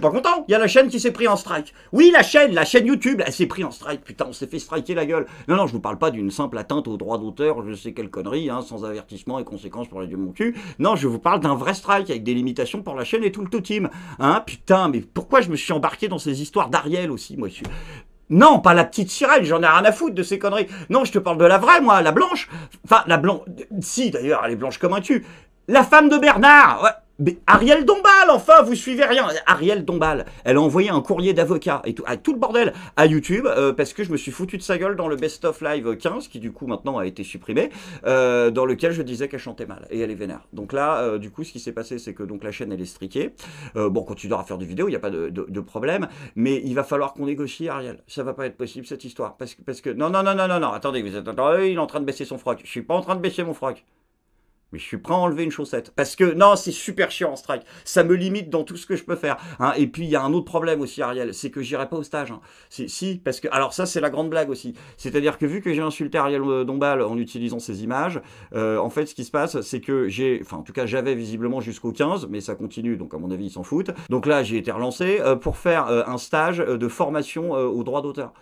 suis pas content. Il y a la chaîne qui s'est pris en strike. Oui, la chaîne, la chaîne YouTube, elle s'est pris en strike. Putain, on s'est fait striker la gueule. Non, non, je vous parle pas d'une simple atteinte au droit d'auteur, je sais quelle connerie, hein, sans avertissement et conséquences pour les dieux mon cul. Non, je vous parle d'un vrai strike avec des limitations pour la chaîne et tout le tout team. Hein, putain, mais pourquoi je me suis embarqué dans ces histoires d'Ariel aussi, moi Non, pas la petite sirène, j'en ai rien à foutre de ces conneries. Non, je te parle de la vraie, moi, la blanche. Enfin, la blanche... Si, d'ailleurs, elle est blanche comme un tu. La femme de Bernard mais Ariel Dombal, enfin, vous suivez rien. Ariel Dombal, elle a envoyé un courrier d'avocat et tout, le bordel à YouTube euh, parce que je me suis foutu de sa gueule dans le Best of Live 15 qui du coup maintenant a été supprimé, euh, dans lequel je disais qu'elle chantait mal et elle est vénère. Donc là, euh, du coup, ce qui s'est passé, c'est que donc la chaîne elle est striquée. bon, on continuera à faire des vidéos, il n'y a pas de, problème, mais il va falloir qu'on négocie Ariel. Ça va pas être possible cette histoire parce que parce que non non non non non non. Attendez, vous êtes il est en train de baisser son froc. Je suis pas en train de baisser mon froc mais je suis prêt à enlever une chaussette. Parce que non, c'est super chiant en strike. Ça me limite dans tout ce que je peux faire. Hein. Et puis il y a un autre problème aussi, Ariel, c'est que j'irai pas au stage. Hein. Si, parce que. Alors ça, c'est la grande blague aussi. C'est-à-dire que vu que j'ai insulté Ariel euh, Dombal en utilisant ces images, euh, en fait, ce qui se passe, c'est que j'ai. Enfin, en tout cas, j'avais visiblement jusqu'au 15, mais ça continue, donc à mon avis, ils s'en foutent. Donc là, j'ai été relancé euh, pour faire un stage de formation au droit d'auteur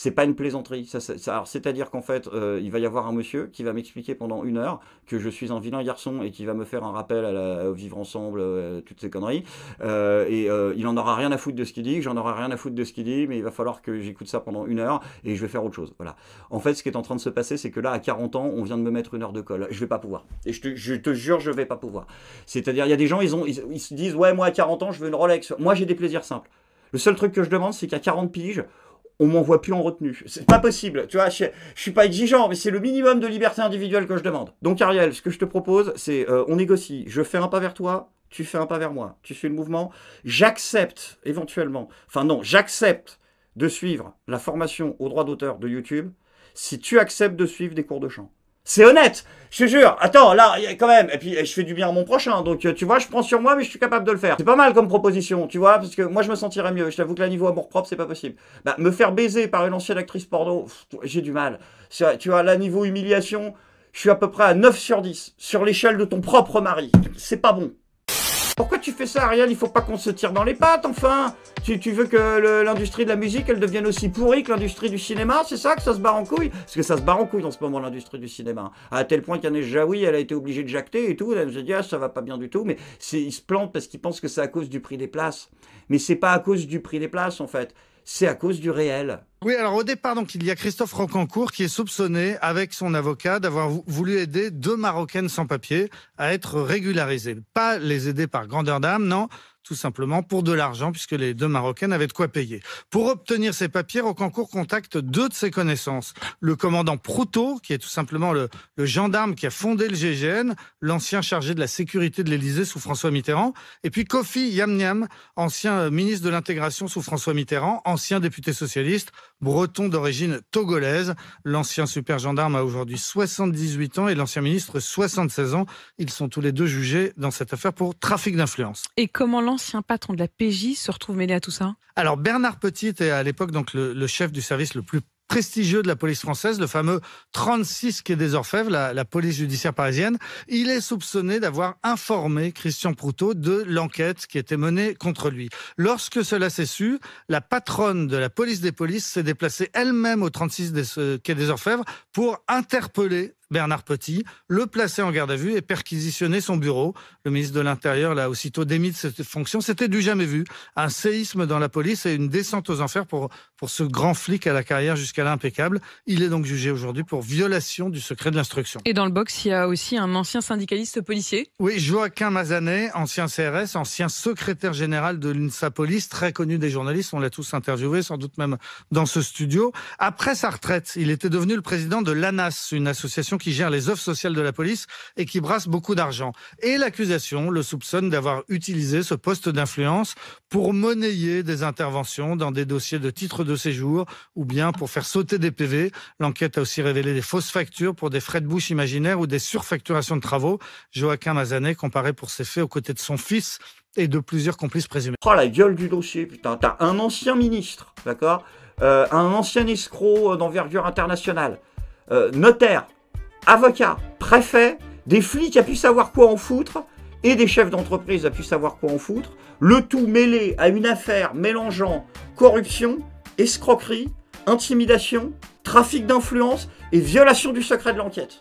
c'est pas une plaisanterie. c'est-à-dire qu'en fait, euh, il va y avoir un monsieur qui va m'expliquer pendant une heure que je suis un vilain garçon et qui va me faire un rappel à, vivre ensemble, euh, toutes ces conneries. Euh, et il en aura rien à foutre de ce qu'il dit, j'en aurai rien à foutre de ce qu'il dit, mais il va falloir que j'écoute ça pendant une heure et je vais faire autre chose. Voilà. En fait, ce qui est en train de se passer, c'est que là, à 40 ans, on vient de me mettre une heure de colle. Je vais pas pouvoir. Et je te, jure, je vais pas pouvoir. C'est-à-dire, il y a des gens, ils, ont, ils se disent, ouais, moi à 40 ans, je veux une Rolex. Moi, j'ai des plaisirs simples. Le seul truc que je demande, c'est qu'à 40 piges, on m'envoie plus en retenue. C'est pas possible, tu vois, je, je suis pas exigeant, mais c'est le minimum de liberté individuelle que je demande. Donc Ariel, ce que je te propose, c'est euh, on négocie, je fais un pas vers toi, tu fais un pas vers moi, tu fais le mouvement, j'accepte éventuellement, enfin non, j'accepte de suivre la formation au droit d'auteur de YouTube si tu acceptes de suivre des cours de chant. C'est honnête. Je te jure, attends, là, quand même, et puis eh, je fais du bien à mon prochain, donc euh, tu vois, je prends sur moi, mais je suis capable de le faire. C'est pas mal comme proposition, tu vois, parce que moi je me sentirais mieux, je t'avoue que là, niveau amour propre, c'est pas possible. Bah, me faire baiser par une ancienne actrice porno, j'ai du mal. Tu vois, là, niveau humiliation, je suis à peu près à 9 sur 10, sur l'échelle de ton propre mari. C'est pas bon. Pourquoi tu fais ça, Ariel Il faut pas qu'on se tire dans les pattes, enfin tu, tu veux que l'industrie de la musique, elle devienne aussi pourrie que l'industrie du cinéma C'est ça que ça se barre en couille Parce que ça se barre en couille dans ce moment, l'industrie du cinéma. À tel point qu'Anne Jaoui, elle a été obligée de jacter et tout. Elle nous a dit, ah, ça va pas bien du tout. Mais ils se plantent parce qu'ils pensent que c'est à cause du prix des places. Mais c'est pas à cause du prix des places, en fait c'est à cause du réel. Oui, alors au départ, donc, il y a Christophe Rocancourt qui est soupçonné, avec son avocat, d'avoir voulu aider deux Marocaines sans papier à être régularisées. Pas les aider par grandeur d'âme, non, tout simplement, pour de l'argent, puisque les deux Marocaines avaient de quoi payer. Pour obtenir ces papiers, Rocancourt contacte deux de ses connaissances. Le commandant Proutot, qui est tout simplement le, gendarme qui a fondé le GGN, l'ancien chargé de la sécurité de l'Élysée sous François Mitterrand, et puis Kofi Yamniam, ancien ministre de l'Intégration sous François Mitterrand, ancien député socialiste, breton d'origine togolaise. L'ancien super gendarme a aujourd'hui 78 ans et l'ancien ministre 76 ans. Ils sont tous les deux jugés dans cette affaire pour trafic d'influence. Et comment Ancien patron de la PJ se retrouve mêlé à tout ça Alors Bernard Petit était à l'époque donc le, chef du service le plus prestigieux de la police française, le fameux 36 Quai des Orfèvres, la, police judiciaire parisienne. Il est soupçonné d'avoir informé Christian Proutot de l'enquête qui était menée contre lui. Lorsque cela s'est su, la patronne de la police des polices s'est déplacée elle-même au 36 quai des euh, Orfèvres pour interpeller Bernard Petit, le placer en garde à vue et perquisitionner son bureau. Le ministre de l'Intérieur l'a aussitôt démis de cette fonction. C'était du jamais vu. Un séisme dans la police et une descente aux enfers pour, pour ce grand flic à la carrière jusqu'à l'impeccable. Il est donc jugé aujourd'hui pour violation du secret de l'instruction. Et dans le box, il y a aussi un ancien syndicaliste policier. Oui, Joaquin Mazanet, ancien CRS, ancien secrétaire général de sa Police, très connu des journalistes. On l'a tous interviewé, sans doute même dans ce studio. Après sa retraite, il était devenu le président de l'ANAS, une association qui gère les offres sociales de la police et qui brasse beaucoup d'argent. Et l'accusation le soupçonne d'avoir utilisé ce poste d'influence pour monnayer des interventions dans des dossiers de titres de séjour ou bien pour faire sauter des PV. L'enquête a aussi révélé des fausses factures pour des frais de bouche imaginaires ou des surfacturations de travaux. Joaquin Mazanet comparé pour ses faits aux côtés de son fils et de plusieurs complices présumés. Oh la gueule du dossier, putain, t'as un ancien ministre, d'accord euh, Un ancien escroc euh, d'envergure internationale, euh, notaire, avocats, préfets, des flics a pu savoir quoi en foutre et des chefs d'entreprise a pu savoir quoi en foutre, le tout mêlé à une affaire mélangeant corruption, escroquerie, intimidation, trafic d'influence et violation du secret de l'enquête.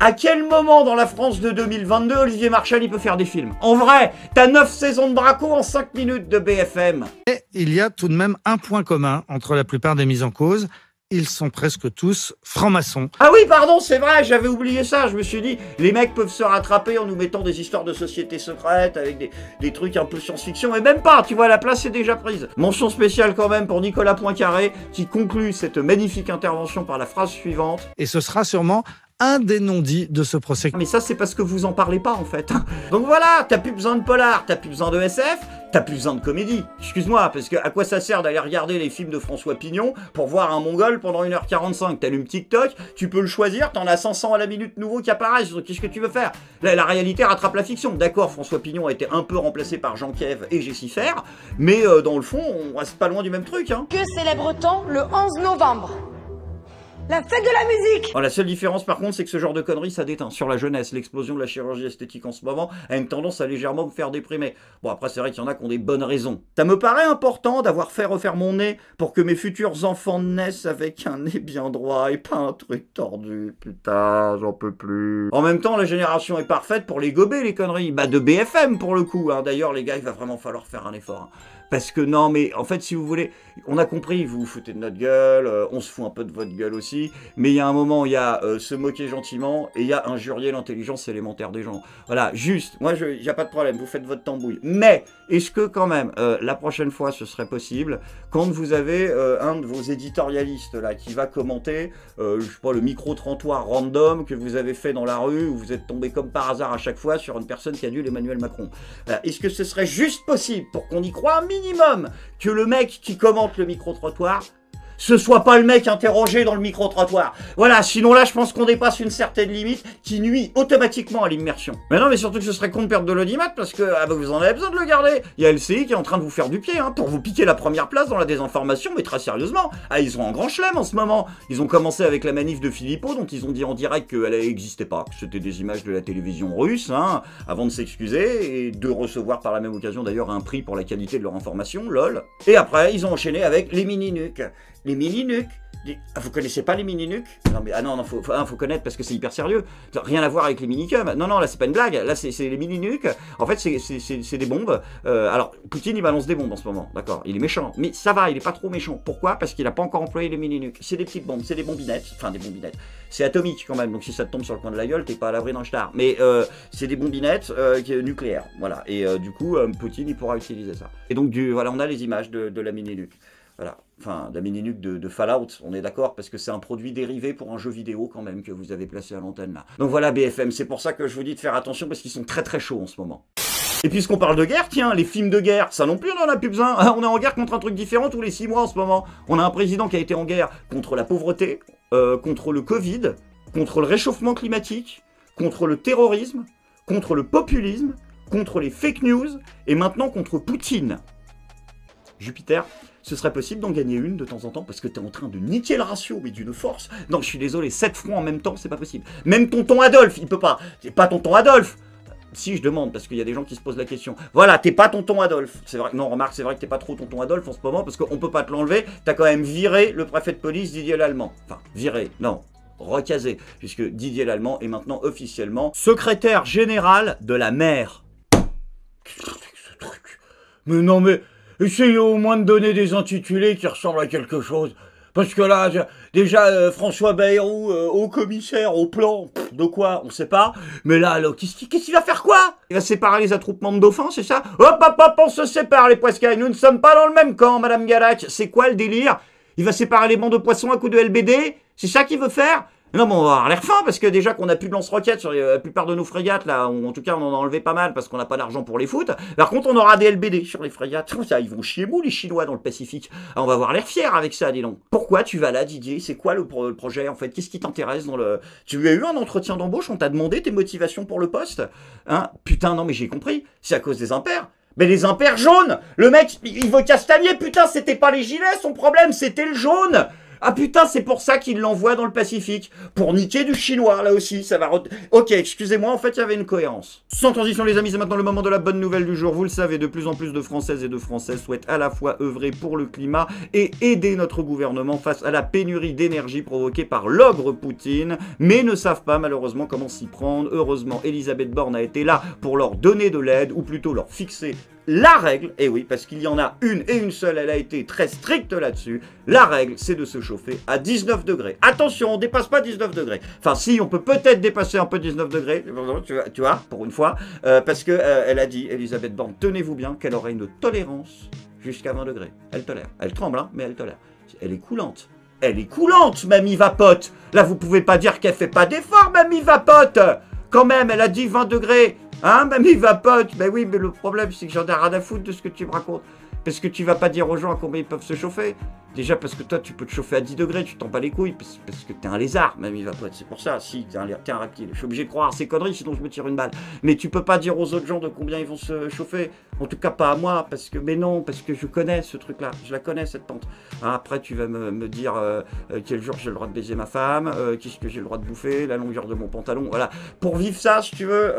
À quel moment dans la France de 2022 Olivier Marchal peut faire des films En vrai, t'as 9 saisons de braco en 5 minutes de BFM. Et il y a tout de même un point commun entre la plupart des mises en cause ils sont presque tous francs-maçons. Ah oui, pardon, c'est vrai, j'avais oublié ça. Je me suis dit, les mecs peuvent se rattraper en nous mettant des histoires de sociétés secrètes, avec des, trucs un peu science-fiction, et même pas, tu vois, la place est déjà prise. Mention spéciale quand même pour Nicolas Poincaré, qui conclut cette magnifique intervention par la phrase suivante. Et ce sera sûrement un des non-dits de ce procès. Ah, mais ça, c'est parce que vous en parlez pas, en fait. Donc voilà, t'as plus besoin de polar, t'as plus besoin de SF, T'as plus besoin de comédie. Excuse-moi, parce que à quoi ça sert d'aller regarder les films de François Pignon pour voir un mongol pendant 1h45 T'allumes TikTok, tu peux le choisir, t'en as 500 à la minute nouveau qui apparaissent. Qu'est-ce que tu veux faire la, réalité rattrape la fiction. D'accord, François Pignon a été un peu remplacé par Jean Kev et Jessifer, mais euh, dans le fond, on reste pas loin du même truc. Hein. Que célèbre-t-on le 11 novembre la fête de la musique oh, La seule différence par contre, c'est que ce genre de conneries, ça déteint sur la jeunesse. L'explosion de la chirurgie esthétique en ce moment a une tendance à légèrement me faire déprimer. Bon, après, c'est vrai qu'il y en a qui ont des bonnes raisons. Ça me paraît important d'avoir fait refaire mon nez pour que mes futurs enfants naissent avec un nez bien droit et pas un truc tordu. Putain, j'en peux plus. En même temps, la génération est parfaite pour les gober, les conneries. Bah, de BFM pour le coup. Hein. D'ailleurs, les gars, il va vraiment falloir faire un effort. Hein. Parce que non, mais en fait, si vous voulez, on a compris, vous vous foutez de notre gueule, euh, on se fout un peu de votre gueule aussi, mais il y a un moment, il y a euh, se moquer gentiment et il y a injurier l'intelligence élémentaire des gens. Voilà, juste, moi, il n'y a pas de problème, vous faites votre tambouille. Mais, est-ce que quand même, euh, la prochaine fois, ce serait possible, quand vous avez un de vos éditorialistes là qui va commenter, je sais pas, le micro-trottoir random que vous avez fait dans la rue, où vous êtes tombé comme par hasard à chaque fois sur une personne qui a dû l'Emmanuel Macron. Est-ce que ce serait juste possible pour qu'on y croit minimum que le mec qui commente le micro-trottoir ce soit pas le mec interrogé dans le micro-trottoir. Voilà, sinon là, je pense qu'on dépasse une certaine limite qui nuit automatiquement à l'immersion. Mais non, mais surtout que ce serait con de perdre de l'audimat parce que ah bah, vous en avez besoin de le garder. Il y a LCI qui est en train de vous faire du pied hein, pour vous piquer la première place dans la désinformation, mais très sérieusement. Ah, ils sont en grand chelem en ce moment. Ils ont commencé avec la manif de Philippot, dont ils ont dit en direct qu'elle n'existait pas, que c'était des images de la télévision russe, hein, avant de s'excuser et de recevoir par la même occasion d'ailleurs un prix pour la qualité de leur information, lol. Et après, ils ont enchaîné avec les mini-nuques les mini nukes. Ah, vous connaissez pas les mini nukes Non mais ah non, il ah, faut, connaître parce que c'est hyper sérieux. Rien à voir avec les mini mini Non non, là c'est pas une blague. Là c'est les mini nukes. En fait c'est des bombes. Euh, alors Poutine il balance des bombes en ce moment, d'accord. Il est méchant, mais ça va, il est pas trop méchant. Pourquoi Parce qu'il a pas encore employé les mini nukes. C'est des petites bombes, c'est des bombinettes, enfin des bombinettes. C'est atomique quand même, donc si ça te tombe sur le coin de la gueule, t'es pas à l'abri d'un star. Mais euh, c'est des bombinettes euh, nucléaires, voilà. Et du coup Poutine il pourra utiliser ça. Et donc voilà, on a les images de, la mini nuque. Voilà. Enfin, la mini de, Fallout, on est d'accord, parce que c'est un produit dérivé pour un jeu vidéo quand même que vous avez placé à l'antenne là. Donc voilà BFM, c'est pour ça que je vous dis de faire attention parce qu'ils sont très très chauds en ce moment. Et puisqu'on parle de guerre, tiens, les films de guerre, ça non plus on en a plus besoin. On est en guerre contre un truc différent tous les six mois en ce moment. On a un président qui a été en guerre contre la pauvreté, euh, contre le Covid, contre le réchauffement climatique, contre le terrorisme, contre le populisme, contre les fake news et maintenant contre Poutine. Jupiter ce serait possible d'en gagner une de temps en temps parce que tu es en train de niquer le ratio, mais d'une force. Non, je suis désolé, 7 fois en même temps, c'est pas possible. Même tonton Adolphe, il peut pas. C'est pas tonton Adolphe si je demande, parce qu'il y a des gens qui se posent la question. Voilà, t'es pas tonton Adolphe. C'est vrai, non, remarque, c'est vrai que t'es pas trop tonton Adolphe en ce moment, parce qu'on peut pas te l'enlever. T'as quand même viré le préfet de police Didier Lallemand. Enfin, viré, non, recasé, puisque Didier Lallemand est maintenant officiellement secrétaire général de la mer. Mais non, mais essayez au moins de donner des intitulés qui ressemblent à quelque chose. Parce que là, déjà, euh, François Bayrou, euh, haut au commissaire, au plan, de quoi, on sait pas. Mais là, alors, qu'est-ce qu'il va faire quoi Il va séparer les attroupements de dauphins, c'est ça Hop, hop, hop, on se sépare, les poiscailles. Nous ne sommes pas dans le même camp, Madame Galac. C'est quoi le délire Il va séparer les bancs de poissons à coups de LBD C'est ça qu'il veut faire non, mais on va avoir l'air fin parce que déjà qu'on a plus de lance-roquettes sur euh, la plupart de nos frégates, là, en tout cas, on en a enlevé pas mal parce qu'on n'a pas d'argent pour les foutre. Par contre, on aura des LBD sur les frégates. Ça, ils vont chier mou, les Chinois, dans le Pacifique. Ah, on va avoir l'air fier avec ça, dis donc. Pourquoi tu vas là, Didier C'est quoi le, projet, en fait Qu'est-ce qui t'intéresse dans le. Tu as eu un entretien d'embauche, on t'a demandé tes motivations pour le poste Hein Putain, non, mais j'ai compris. C'est à cause des impairs. Mais les impairs jaunes Le mec, il veut castagner, putain, c'était pas les gilets, son problème, c'était le jaune ah putain, c'est pour ça qu'il l'envoie dans le Pacifique. Pour niquer du chinois, là aussi, ça va... Ok, excusez-moi, en fait, il y avait une cohérence. Sans transition, les amis, c'est maintenant le moment de la bonne nouvelle du jour. Vous le savez, de plus en plus de Françaises et de Français souhaitent à la fois œuvrer pour le climat et aider notre gouvernement face à la pénurie d'énergie provoquée par l'ogre Poutine, mais ne savent pas malheureusement comment s'y prendre. Heureusement, Elisabeth Borne a été là pour leur donner de l'aide, ou plutôt leur fixer la règle, et eh oui, parce qu'il y en a une et une seule, elle a été très stricte là-dessus, la règle, c'est de se chauffer à 19 degrés. Attention, on ne dépasse pas 19 degrés. Enfin, si, on peut peut-être dépasser un peu 19 degrés, tu vois, pour une fois, euh, parce que euh, elle a dit, Elisabeth Borne, tenez-vous bien, qu'elle aurait une tolérance jusqu'à 20 degrés. Elle tolère. Elle tremble, hein, mais elle tolère. Elle est coulante. Elle est coulante, Mamie Vapote Là, vous pouvez pas dire qu'elle fait pas d'effort, Mamie Vapote Quand même, elle a dit 20 degrés Hein ah, mais il va pote Bah ben oui, mais le problème, c'est que j'en ai rien à foutre de ce que tu me racontes. Parce que tu vas pas dire aux gens à combien ils peuvent se chauffer. Déjà parce que toi, tu peux te chauffer à 10 degrés, tu t'en bats les couilles, parce, que t'es un lézard, même il va pas être. C'est pour ça, si, t'es un, un, reptile. Je suis obligé de croire ces conneries, sinon je me tire une balle. Mais tu peux pas dire aux autres gens de combien ils vont se chauffer. En tout cas, pas à moi, parce que, mais non, parce que je connais ce truc-là. Je la connais, cette pente. Hein, après, tu vas me, dire euh, euh, quel jour j'ai le droit de baiser ma femme, euh, qu'est-ce que j'ai le droit de bouffer, la longueur de mon pantalon. Voilà. Pour vivre ça, si tu veux,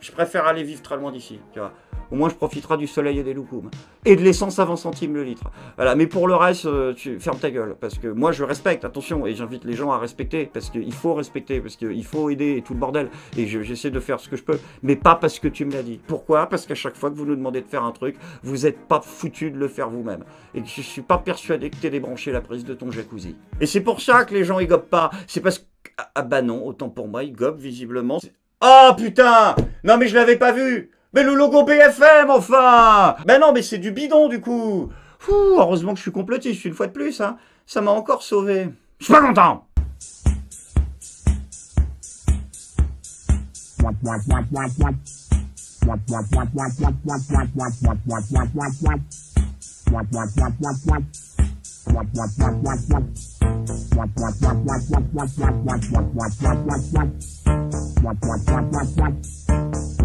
je préfère aller vivre très loin d'ici, tu vois au moins je profiterai du soleil et des loukoums. Et de l'essence à 20 centimes le litre. Voilà, mais pour le reste, euh, tu ta gueule. Parce que moi je respecte, attention, et j'invite les gens à respecter, parce qu'il faut respecter, parce qu'il faut aider et tout le bordel. Et j'essaie de faire ce que je peux, mais pas parce que tu me l'as dit. Pourquoi Parce qu'à chaque fois que vous nous demandez de faire un truc, vous n'êtes pas foutu de le faire vous-même. Et je suis pas persuadé que aies débranché la prise de ton jacuzzi. Et c'est pour ça que les gens ils gobent pas. C'est parce que. Ah, ah bah non, autant pour moi, ils gobent visiblement. Ah oh, putain Non mais je l'avais pas vu mais le logo BFM, enfin Mais ben non, mais c'est du bidon, du coup heureusement que je suis complotiste, une fois de plus, hein. Ça m'a encore sauvé. Je suis pas content